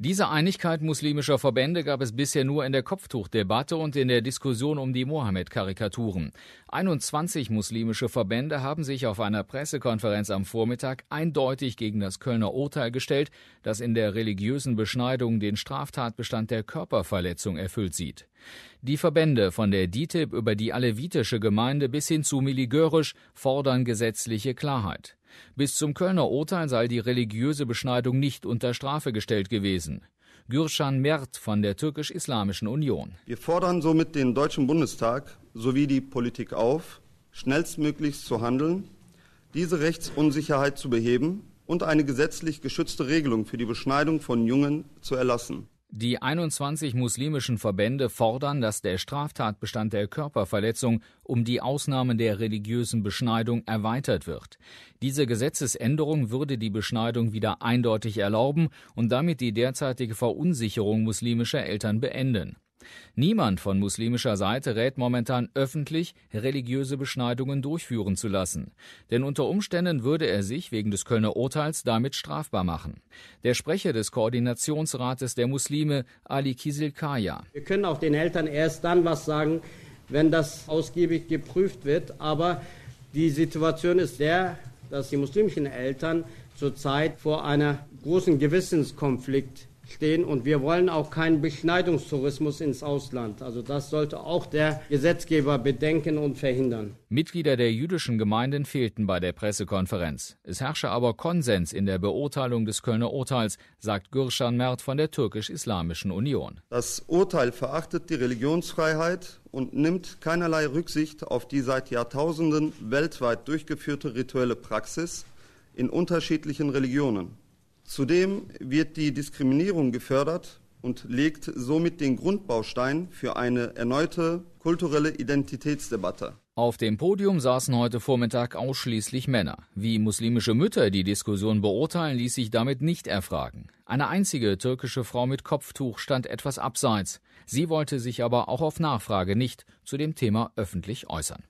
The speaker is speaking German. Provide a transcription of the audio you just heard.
Diese Einigkeit muslimischer Verbände gab es bisher nur in der Kopftuchdebatte und in der Diskussion um die Mohammed-Karikaturen. 21 muslimische Verbände haben sich auf einer Pressekonferenz am Vormittag eindeutig gegen das Kölner Urteil gestellt, das in der religiösen Beschneidung den Straftatbestand der Körperverletzung erfüllt sieht. Die Verbände von der DITIB über die alevitische Gemeinde bis hin zu Miligörisch fordern gesetzliche Klarheit. Bis zum Kölner Urteil sei die religiöse Beschneidung nicht unter Strafe gestellt gewesen. Gürşan Mert von der Türkisch-Islamischen Union. Wir fordern somit den Deutschen Bundestag sowie die Politik auf, schnellstmöglichst zu handeln, diese Rechtsunsicherheit zu beheben und eine gesetzlich geschützte Regelung für die Beschneidung von Jungen zu erlassen. Die 21 muslimischen Verbände fordern, dass der Straftatbestand der Körperverletzung um die Ausnahmen der religiösen Beschneidung erweitert wird. Diese Gesetzesänderung würde die Beschneidung wieder eindeutig erlauben und damit die derzeitige Verunsicherung muslimischer Eltern beenden. Niemand von muslimischer Seite rät momentan öffentlich, religiöse Beschneidungen durchführen zu lassen. Denn unter Umständen würde er sich wegen des Kölner Urteils damit strafbar machen. Der Sprecher des Koordinationsrates der Muslime, Ali Kisilkaya. Wir können auch den Eltern erst dann was sagen, wenn das ausgiebig geprüft wird. Aber die Situation ist der, dass die muslimischen Eltern zurzeit vor einem großen Gewissenskonflikt stehen und wir wollen auch keinen Beschneidungstourismus ins Ausland. Also das sollte auch der Gesetzgeber bedenken und verhindern. Mitglieder der jüdischen Gemeinden fehlten bei der Pressekonferenz. Es herrsche aber Konsens in der Beurteilung des Kölner Urteils, sagt Gürschan Mert von der türkisch-islamischen Union. Das Urteil verachtet die Religionsfreiheit und nimmt keinerlei Rücksicht auf die seit Jahrtausenden weltweit durchgeführte rituelle Praxis in unterschiedlichen Religionen. Zudem wird die Diskriminierung gefördert und legt somit den Grundbaustein für eine erneute kulturelle Identitätsdebatte. Auf dem Podium saßen heute Vormittag ausschließlich Männer. Wie muslimische Mütter die Diskussion beurteilen, ließ sich damit nicht erfragen. Eine einzige türkische Frau mit Kopftuch stand etwas abseits. Sie wollte sich aber auch auf Nachfrage nicht zu dem Thema öffentlich äußern.